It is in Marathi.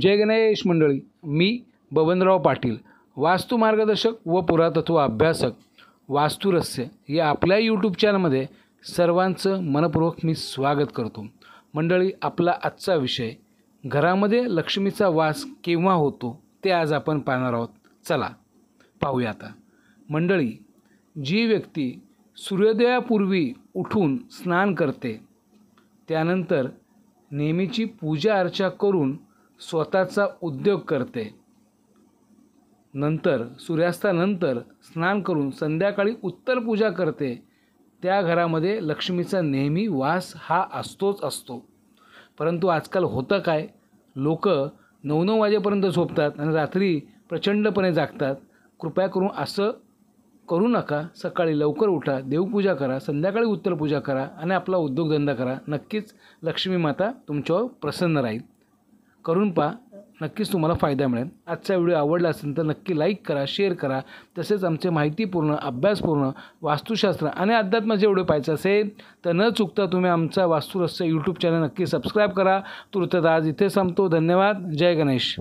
जय गणेश मंडळी मी बबनराव पाटील वास्तू मार्गदर्शक व पुरातत्व अभ्यासक वास्तुरस्य या आपल्या यूट्यूब चॅनलमध्ये सर्वांचं मनपूर्वक मी स्वागत करतो मंडळी आपला आजचा विषय घरामध्ये लक्ष्मीचा वास केव्हा होतो ते आज आपण पाहणार आहोत चला पाहूया आता मंडळी जी व्यक्ती सूर्योदयापूर्वी उठून स्नान करते त्यानंतर नेहमीची पूजा अर्चा करून स्वतःचा उद्योग करते नंतर सूर्यास्तानंतर स्नान करून संध्याकाळी उत्तर पूजा करते त्या घरामध्ये लक्ष्मीचा नेहमी वास हा असतोच असतो परंतु आजकाल होतं काय लोक नऊ नऊ वाजेपर्यंत झोपतात आणि रात्री प्रचंडपणे जागतात कृपया करून असं करू नका सकाळी लवकर उठा देवपूजा करा संध्याकाळी उत्तरपूजा करा आणि आपला उद्योगधंदा करा नक्कीच लक्ष्मी माता तुमच्यावर प्रसन्न राहील करून पहा नक्कीच तुम्हाला फायदा मिळेल आजचा व्हिडिओ आवडला असेल तर नक्की लाईक करा शेअर करा तसेच आमचे माहितीपूर्ण अभ्यासपूर्ण वास्तुशास्त्र आणि अध्यात्म व्हिडिओ पाहायचा असेल तर न चुकता तुम्ही आमचा वास्तुरस्य यूट्यूब चॅनल नक्की सबस्क्राईब करा तुर्तत आज इथे संपतो धन्यवाद जय गणेश